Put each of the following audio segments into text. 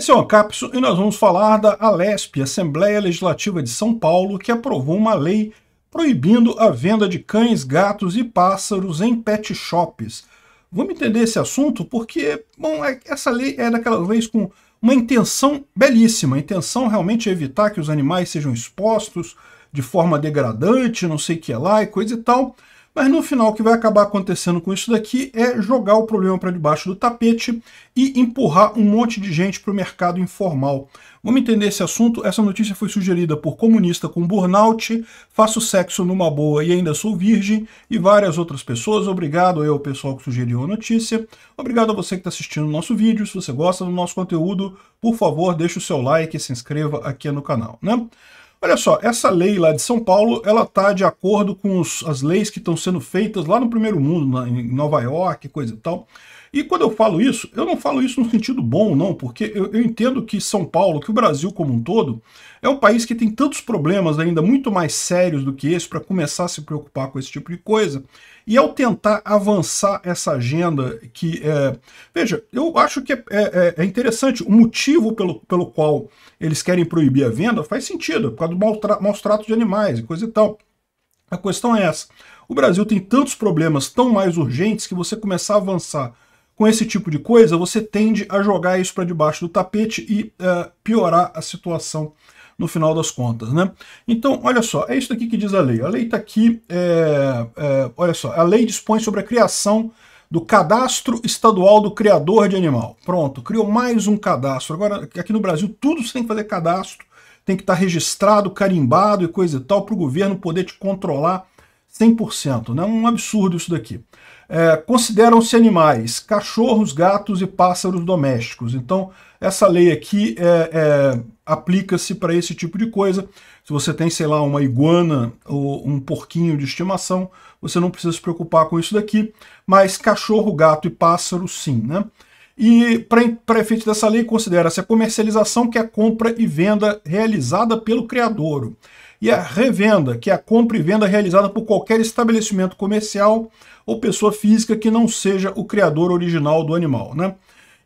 Esse é o Ancapso e nós vamos falar da ALESP, Assembleia Legislativa de São Paulo, que aprovou uma lei proibindo a venda de cães, gatos e pássaros em pet shops. Vamos entender esse assunto porque, bom, é, essa lei é daquela vez com uma intenção belíssima, a intenção realmente é evitar que os animais sejam expostos de forma degradante, não sei o que é lá e coisa e tal, mas no final, o que vai acabar acontecendo com isso daqui é jogar o problema para debaixo do tapete e empurrar um monte de gente para o mercado informal. Vamos entender esse assunto? Essa notícia foi sugerida por comunista com burnout, faço sexo numa boa e ainda sou virgem, e várias outras pessoas. Obrigado ao pessoal que sugeriu a notícia. Obrigado a você que está assistindo o nosso vídeo. Se você gosta do nosso conteúdo, por favor, deixe o seu like e se inscreva aqui no canal. Né? Olha só, essa lei lá de São Paulo, ela está de acordo com os, as leis que estão sendo feitas lá no primeiro mundo, na, em Nova York, coisa e tal. E quando eu falo isso, eu não falo isso no sentido bom, não, porque eu, eu, entendo que São Paulo, que o Brasil como um todo, é um país que tem tantos problemas ainda muito mais sérios do que esse para começar a se preocupar com esse tipo de coisa. E ao tentar avançar essa agenda, que é, veja, eu acho que é, é, é, é, interessante o motivo pelo, pelo qual eles querem proibir a venda faz sentido, por causa do maus-trato de animais e coisa e tal. A questão é essa: o Brasil tem tantos problemas tão mais urgentes que você começar a avançar com esse tipo de coisa, você tende a jogar isso para debaixo do tapete e uh, piorar a situação no final das contas. Né? Então, olha só, é isso aqui que diz a lei. A lei está aqui, é, é, olha só, a lei dispõe sobre a criação do Cadastro Estadual do Criador de Animal. Pronto, criou mais um cadastro. Agora, aqui no Brasil, tudo você tem que fazer cadastro, tem que estar tá registrado, carimbado e coisa e tal, para o governo poder te controlar 100%. Né? Um absurdo isso daqui. É, Consideram-se animais cachorros, gatos e pássaros domésticos. Então, essa lei aqui é, é, aplica-se para esse tipo de coisa. Se você tem, sei lá, uma iguana ou um porquinho de estimação, você não precisa se preocupar com isso daqui. Mas cachorro, gato e pássaro, sim. Né? E para efeito dessa lei, considera-se a comercialização que é a compra e venda realizada pelo criadouro e a revenda, que é a compra e venda realizada por qualquer estabelecimento comercial ou pessoa física que não seja o criador original do animal. Né?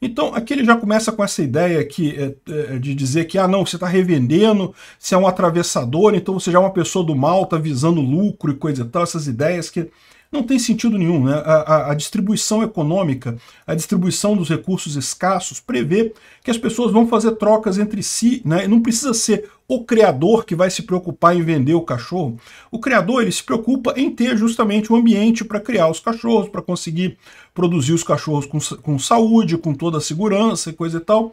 Então, aqui ele já começa com essa ideia é, é, de dizer que, ah, não, você está revendendo, você é um atravessador, então você já é uma pessoa do mal, está visando lucro e coisa e tal, essas ideias que não tem sentido nenhum. Né? A, a, a, distribuição econômica, a distribuição dos recursos escassos prevê que as pessoas vão fazer trocas entre si. Né? Não precisa ser o criador que vai se preocupar em vender o cachorro. O criador ele se preocupa em ter justamente o um ambiente para criar os cachorros, para conseguir produzir os cachorros com, com saúde, com toda a segurança e coisa e tal.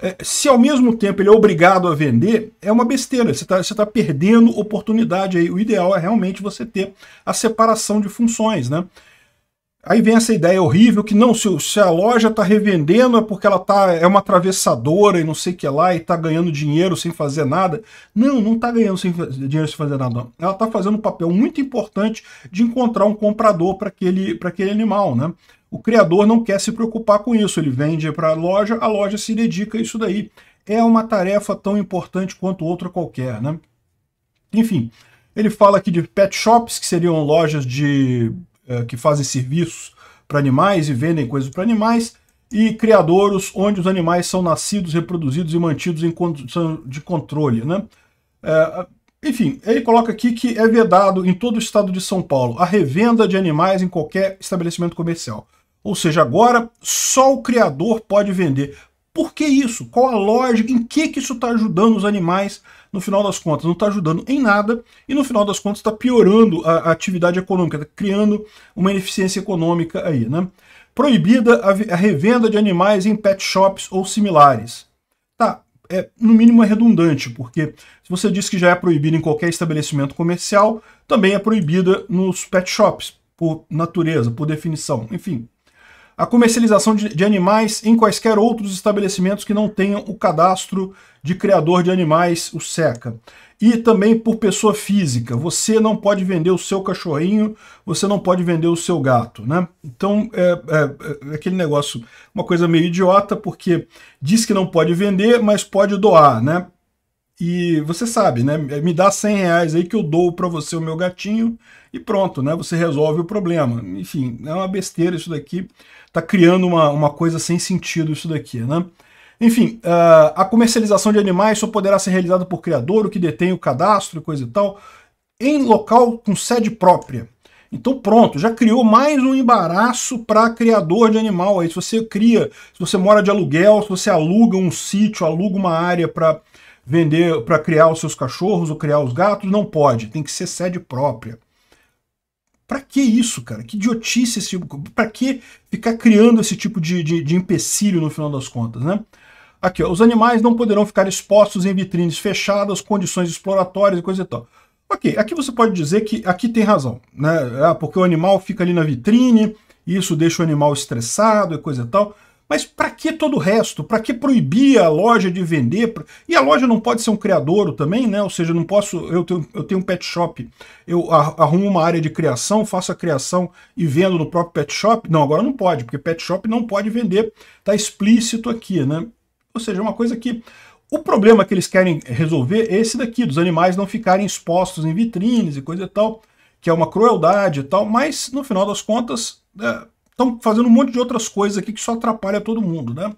É, se ao mesmo tempo ele é obrigado a vender, é uma besteira. Você está tá perdendo oportunidade aí. O ideal é realmente você ter a separação de funções, né? Aí vem essa ideia horrível que não, se, se a loja está revendendo é porque ela tá, é uma atravessadora e não sei o que lá e está ganhando dinheiro sem fazer nada. Não, não está ganhando sem, dinheiro sem fazer nada. Não. Ela está fazendo um papel muito importante de encontrar um comprador para aquele, aquele animal, né? O criador não quer se preocupar com isso, ele vende para a loja, a loja se dedica a isso daí. É uma tarefa tão importante quanto outra qualquer, né? Enfim, ele fala aqui de pet shops, que seriam lojas de é, que fazem serviços para animais e vendem coisas para animais, e criadouros, onde os animais são nascidos, reproduzidos e mantidos em condição de controle, né? É, enfim, ele coloca aqui que é vedado em todo o estado de São Paulo a revenda de animais em qualquer estabelecimento comercial. Ou seja, agora só o criador pode vender. Por que isso? Qual a lógica? Em que, que isso está ajudando os animais? No final das contas, não está ajudando em nada e no final das contas está piorando a, a, atividade econômica, tá criando uma ineficiência econômica aí, né? Proibida a, a revenda de animais em pet shops ou similares. Tá, é, no mínimo é redundante, porque se você diz que já é proibido em qualquer estabelecimento comercial, também é proibida nos pet shops, por natureza, por definição, enfim a comercialização de, de, animais em quaisquer outros estabelecimentos que não tenham o cadastro de criador de animais, o SECA. E também por pessoa física. Você não pode vender o seu cachorrinho, você não pode vender o seu gato. Né? Então é, é, é aquele negócio, uma coisa meio idiota, porque diz que não pode vender, mas pode doar. Né? E você sabe, né? É, me dá 100 reais aí que eu dou para você o meu gatinho e pronto, né? Você resolve o problema. Enfim, é uma besteira isso daqui. Tá criando uma, uma coisa sem sentido isso daqui, né? Enfim, ah, a comercialização de animais só poderá ser realizada por criador, o que detém o cadastro e coisa e tal, em local com sede própria. Então pronto, já criou mais um embaraço para criador de animal. Aí se você cria, se você mora de aluguel, se você aluga um sítio, aluga uma área para vender para criar os seus cachorros ou criar os gatos, não pode, tem que ser sede própria. Para que isso, cara? Que idiotice esse. Para que ficar criando esse tipo de, de, de empecilho no final das contas, né? Aqui, ó, os animais não poderão ficar expostos em vitrines fechadas, condições exploratórias e coisa e tal. Ok, aqui você pode dizer que aqui tem razão, né? Ah, porque o animal fica ali na vitrine, isso deixa o animal estressado e coisa e tal. Mas para que todo o resto? Para que proibir a loja de vender? E a loja não pode ser um criador também, né? Ou seja, não posso. Eu tenho, eu tenho um pet shop, eu arrumo uma área de criação, faço a criação e vendo no próprio pet shop. Não, agora não pode, porque pet shop não pode vender. Está explícito aqui, né? Ou seja, é uma coisa que. O problema que eles querem resolver é esse daqui, dos animais não ficarem expostos em vitrines e coisa e tal, que é uma crueldade e tal, mas no final das contas. É, estão fazendo um monte de outras coisas aqui que só atrapalha todo mundo, né?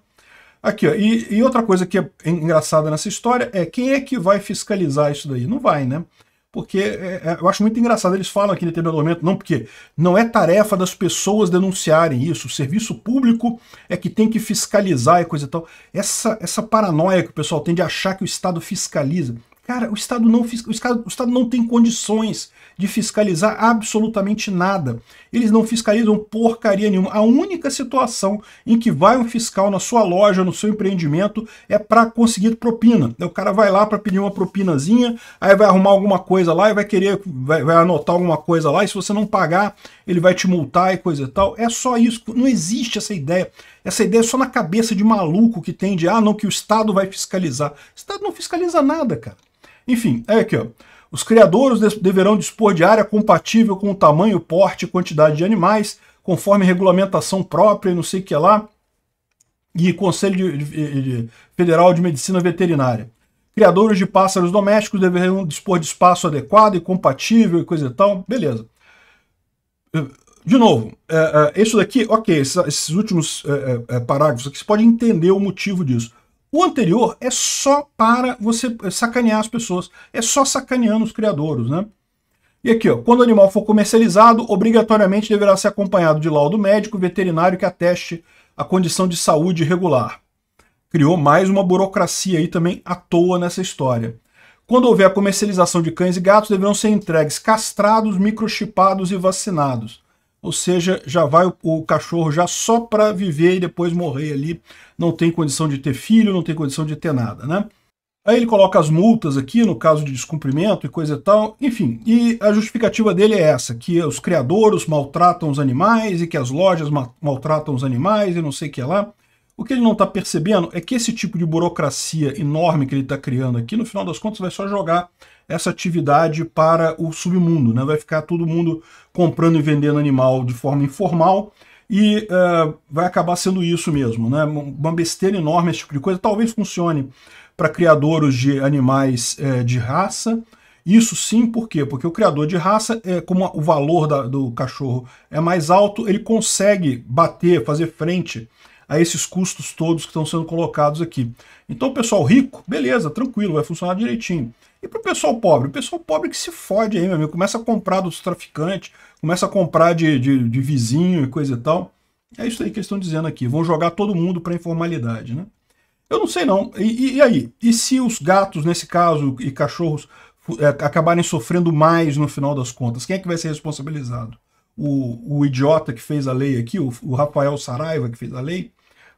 Aqui, ó, e, e, outra coisa que é engraçada nessa história é quem é que vai fiscalizar isso daí? Não vai, né? Porque é, é, eu acho muito engraçado, eles falam aqui em determinado momento, não, porque não é tarefa das pessoas denunciarem isso, o serviço público é que tem que fiscalizar e coisa e tal. Essa, essa paranoia que o pessoal tem de achar que o Estado fiscaliza, Cara, o Estado não, o Estado, o Estado não tem condições de fiscalizar absolutamente nada. Eles não fiscalizam porcaria nenhuma. A única situação em que vai um fiscal na sua loja, no seu empreendimento, é para conseguir propina. O cara vai lá para pedir uma propinazinha, aí vai arrumar alguma coisa lá e vai querer, vai, vai anotar alguma coisa lá, e se você não pagar, ele vai te multar e coisa e tal. É só isso. Não existe essa ideia essa ideia é só na cabeça de maluco que tem de, ah, não, que o Estado vai fiscalizar. O Estado não fiscaliza nada, cara. Enfim, é aqui, ó. Os criadores deverão dispor de área compatível com o tamanho, porte e quantidade de animais, conforme regulamentação própria, não sei o que lá, e Conselho de, de, de, Federal de Medicina Veterinária. Criadores de pássaros domésticos deverão dispor de espaço adequado e compatível e coisa e tal. Beleza de novo, é, é, isso daqui, ok, essa, esses últimos é, é, é, parágrafos aqui, você pode entender o motivo disso. O anterior é só para você sacanear as pessoas, é só sacaneando os criadores, né? E aqui, ó, quando o animal for comercializado, obrigatoriamente deverá ser acompanhado de laudo médico veterinário que ateste a condição de saúde regular. Criou mais uma burocracia aí também à toa nessa história. Quando houver a comercialização de cães e gatos, deverão ser entregues castrados, microchipados e vacinados ou seja, já vai o, cachorro já só para viver e depois morrer ali, não tem condição de ter filho, não tem condição de ter nada, né? Aí ele coloca as multas aqui, no caso de descumprimento e coisa e tal, enfim, e a justificativa dele é essa, que os criadores maltratam os animais e que as lojas maltratam os animais e não sei o que lá. O que ele não está percebendo é que esse tipo de burocracia enorme que ele está criando aqui, no final das contas, vai só jogar essa atividade para o submundo. Né? Vai ficar todo mundo comprando e vendendo animal de forma informal e uh, vai acabar sendo isso mesmo. Né? Uma besteira enorme esse tipo de coisa. Talvez funcione para criadores de animais eh, de raça. Isso sim, por quê? Porque o criador de raça, é, como o valor da, do cachorro é mais alto, ele consegue bater, fazer frente a esses custos todos que estão sendo colocados aqui. Então o pessoal rico, beleza, tranquilo, vai funcionar direitinho. E para o pessoal pobre? O pessoal pobre que se fode aí, meu amigo, começa a comprar dos traficantes, começa a comprar de, de, de vizinho e coisa e tal. É isso aí que eles estão dizendo aqui, vão jogar todo mundo para informalidade, né? Eu não sei não, e, e, aí? E se os gatos, nesse caso, e cachorros é, acabarem sofrendo mais no final das contas, quem é que vai ser responsabilizado? O, o, idiota que fez a lei aqui, o, o Rafael Saraiva que fez a lei,